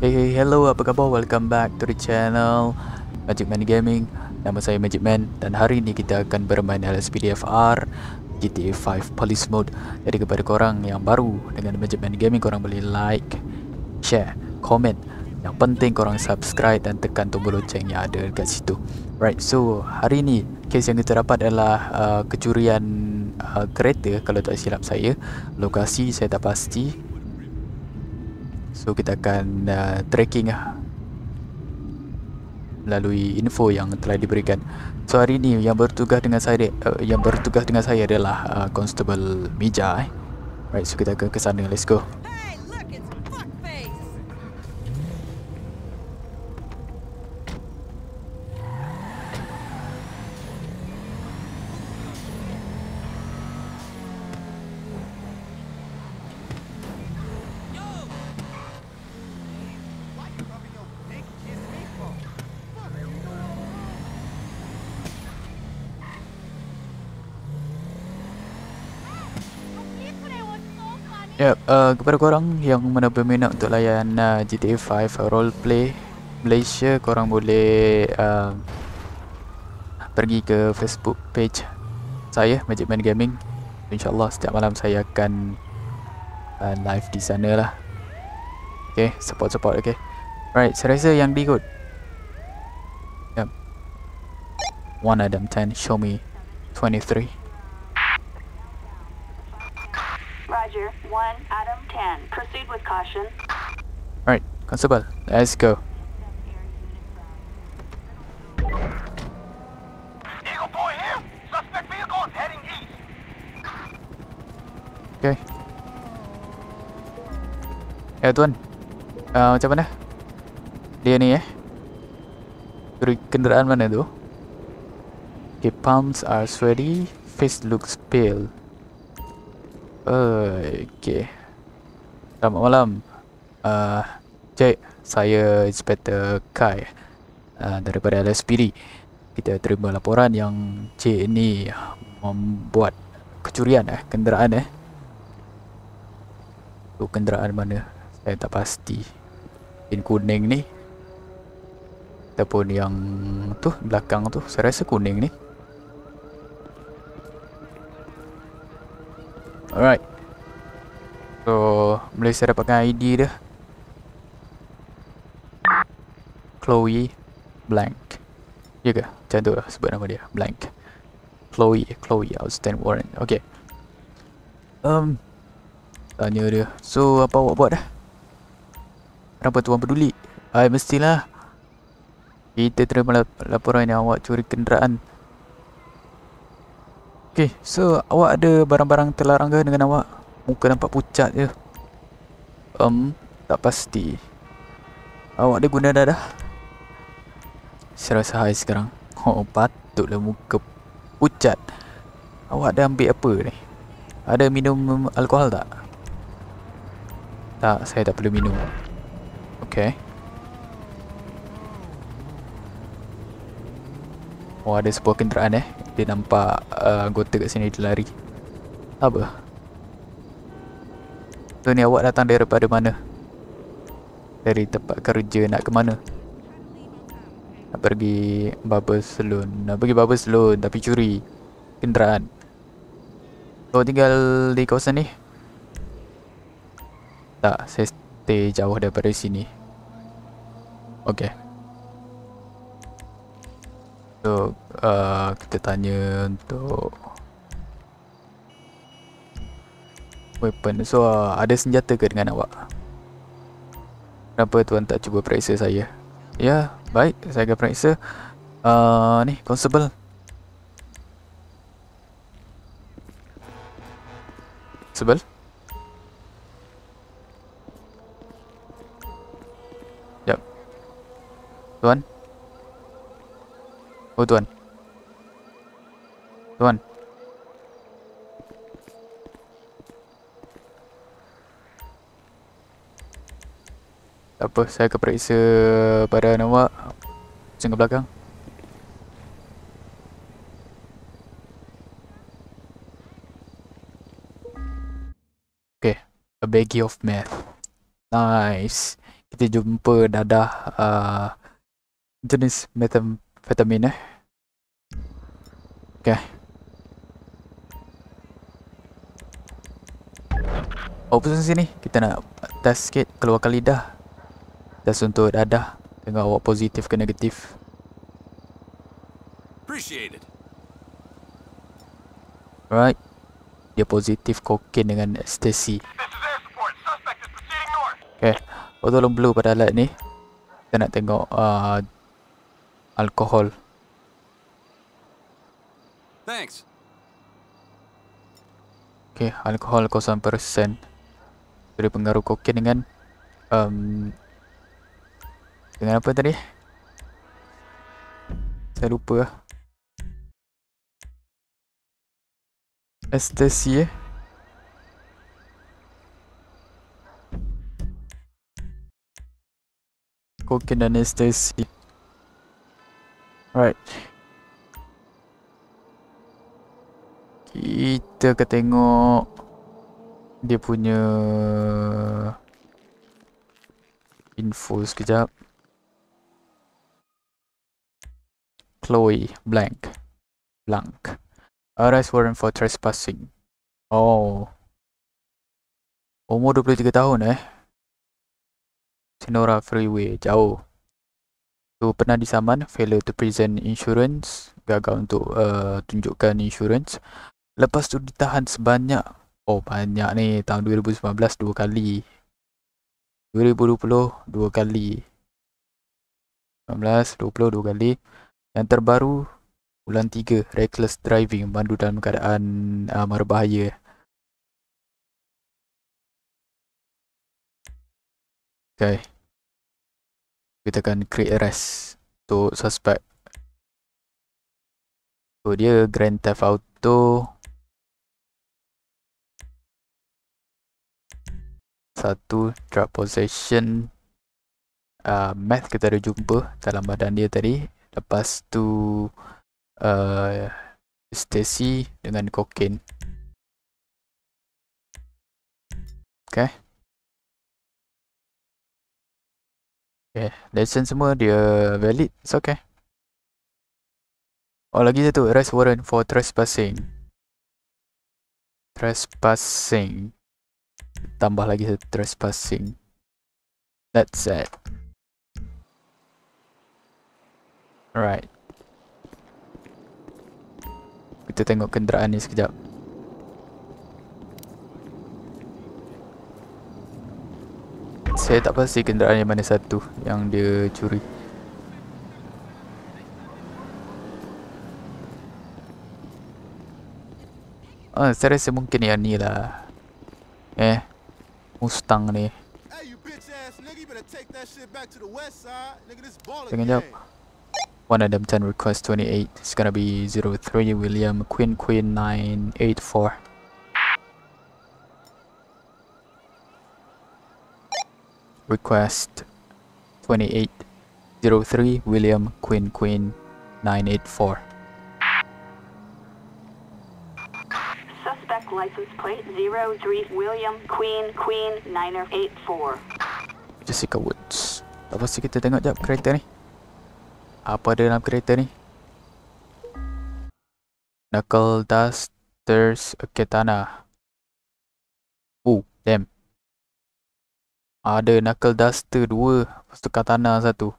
Hey, hey, hello, apa khabar? Welcome back to the channel Magic Man Gaming Nama saya Magic Man Dan hari ini kita akan bermain LSPDFR GTA 5 Police Mode Jadi kepada korang yang baru dengan Magic Man Gaming Korang boleh like, share, komen Yang penting korang subscribe dan tekan tombol lonceng yang ada dekat situ Right, so hari ini case yang kita dapat adalah uh, kecurian uh, kereta Kalau tak silap saya Lokasi saya tak pasti So kita akan uh, tracking lah melalui info yang telah diberikan. So hari ini yang bertugas dengan saya uh, yang bertugas dengan saya adalah uh, Constable Mija eh. Right, so kita akan ke sana. Let's go. Ya, yep, uh, kepada korang yang mana berminat untuk layan uh, GTA 5 uh, roleplay Malaysia, korang boleh uh, pergi ke Facebook page saya Magic Man Gaming. InsyaAllah setiap malam saya akan uh, live di sana lah. Okay, support support okay. Right, saya rasa yang di kot. Yep. One Adam 10, show me 23. 1, Adam 10. Proceed with caution. Alright, Constable, let's go. Okay. Ya tuan uh, Macam mana? Dia ni eh Kenderaan mana tu? Okay, palms are sweaty Face looks pale Okey. Selamat malam. Uh, cik, saya Inspector Kai uh, daripada LSPD. Kita terima laporan yang cik ni membuat kecurian eh, kenderaan eh. Tu kenderaan mana? Saya tak pasti. Mungkin kuning ni. Ataupun yang tu belakang tu. Saya rasa kuning ni. Alright. So, boleh saya dapatkan ID dia. Chloe Blank. Ya ke? Macam tu lah sebut nama dia. Blank. Chloe, Chloe, Outstand Warrant. Okay. Um, tanya dia. So, apa awak buat dah? Kenapa tuan peduli? Hai, ah, mestilah. Kita terima laporan yang awak curi kenderaan Okey, so awak ada barang-barang terlarang ke dengan awak? Muka nampak pucat je Um, tak pasti Awak ada guna dah dah? Saya rasa high sekarang Oh, patutlah muka pucat Awak ada ambil apa ni? Ada minum alkohol tak? Tak, saya tak perlu minum Okey. Oh, ada sebuah kenderaan eh dia nampak uh, anggota kat sini dia lari apa tu ni awak datang daripada mana dari tempat kerja nak ke mana nak pergi barber salon nak pergi barber salon tapi curi kenderaan kau tinggal di kawasan ni tak saya stay jauh daripada sini Okay. So, uh, kita tanya untuk Weapon, so uh, ada senjata ke dengan awak? Kenapa tuan tak cuba periksa saya? Ya, yeah, baik, saya akan periksa uh, Ni, constable Constable Tuan Oh tuan Tuan Tak apa, saya akan periksa pada nama Macam belakang Okay, a baggie of meth Nice Kita jumpa dadah uh, Jenis metam vitamin eh. Okay. Oh, pusing sini. Kita nak test sikit keluarkan lidah. Test untuk dadah. Tengok awak positif ke negatif. Appreciated. Right, Dia positif kokain dengan ecstasy. Okay. Oh, tolong blue pada alat ni. Kita nak tengok uh, alcohol. Thanks. Okay, alkohol persen. dari pengaruh kokain dengan um, dengan apa tadi? Saya lupa. Estesi. Eh? Kokain dan estesi. Alright. Kita akan tengok dia punya info sekejap. Chloe blank. Blank. Arrest warrant for trespassing. Oh. Umur 23 tahun eh. Sinora Freeway. Jauh. So pernah disaman failure to present insurance gagal untuk uh, tunjukkan insurance lepas tu ditahan sebanyak oh banyak ni tahun 2019 dua kali 2020 dua kali 19 20 dua kali yang terbaru bulan 3 reckless driving mandu dalam keadaan uh, eh, mara bahaya okay kita akan create arrest untuk suspect so dia grand theft auto satu drug possession uh, meth kita ada jumpa dalam badan dia tadi lepas tu uh, ah, stasi dengan kokain okay Okay, lesson semua dia valid. It's okay. Oh, lagi satu. Arrest warrant for trespassing. Trespassing. Tambah lagi satu trespassing. That's it. Alright. Kita tengok kenderaan ni sekejap. saya tak pasti kenderaan yang mana satu yang dia curi. oh, saya rasa mungkin yang ni lah. Eh, Mustang ni. Tengok jawab? One Adam 10 request 28. It's gonna be 03 William Queen Queen 984. request 2803 William Queen Queen 984. Suspect license plate 03 William Queen Queen 984. Jessica Woods. Tak pasti kita tengok jap kereta ni. Apa ada dalam kereta ni? Knuckle Dusters Katana. Oh, damn. Ada knuckle duster dua Lepas tu katana satu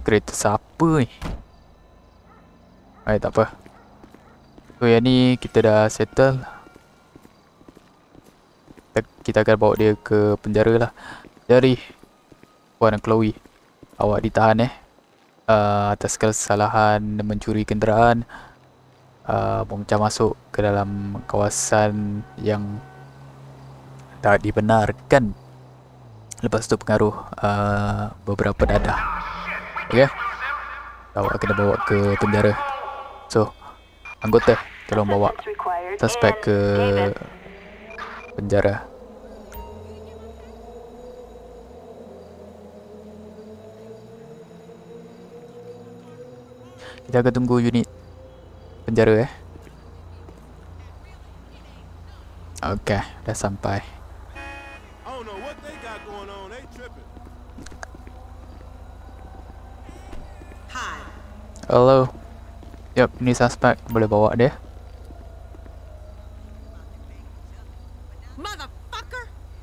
Kereta siapa ni? Eh takpe So yang ni kita dah settle kita, kita akan bawa dia ke penjara lah Jari Puan dan Chloe Awak ditahan eh uh, Atas kesalahan mencuri kenderaan uh, ah, Macam masuk ke dalam kawasan yang Tak dibenarkan Lepas tu pengaruh uh, beberapa dadah Okay Bawa kita bawa ke penjara So Anggota Tolong bawa Suspek ke Penjara Kita akan tunggu unit Penjara eh Okay Dah sampai Hello. Yup, ini suspek. Boleh bawa dia.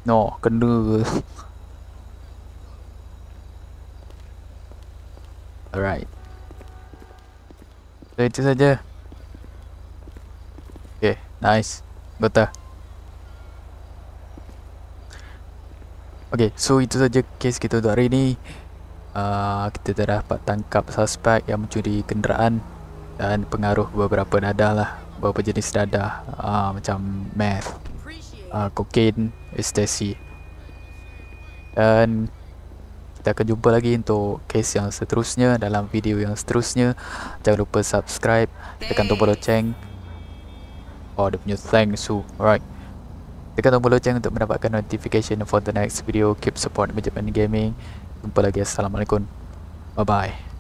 No, kena. Alright. So, itu saja. Okay, nice. Betul. Okay, so itu saja case kita untuk hari ini. Ah, kita dah dapat tangkap suspek yang mencuri kenderaan dan pengaruh beberapa dadah lah beberapa jenis dadah ah, uh, macam meth uh, kokain ecstasy dan kita akan jumpa lagi untuk kes yang seterusnya dalam video yang seterusnya jangan lupa subscribe tekan tombol loceng oh dia punya thanks so oh, alright tekan tombol loceng untuk mendapatkan notification for the next video keep support Benjamin Gaming jumpa lagi assalamualaikum bye bye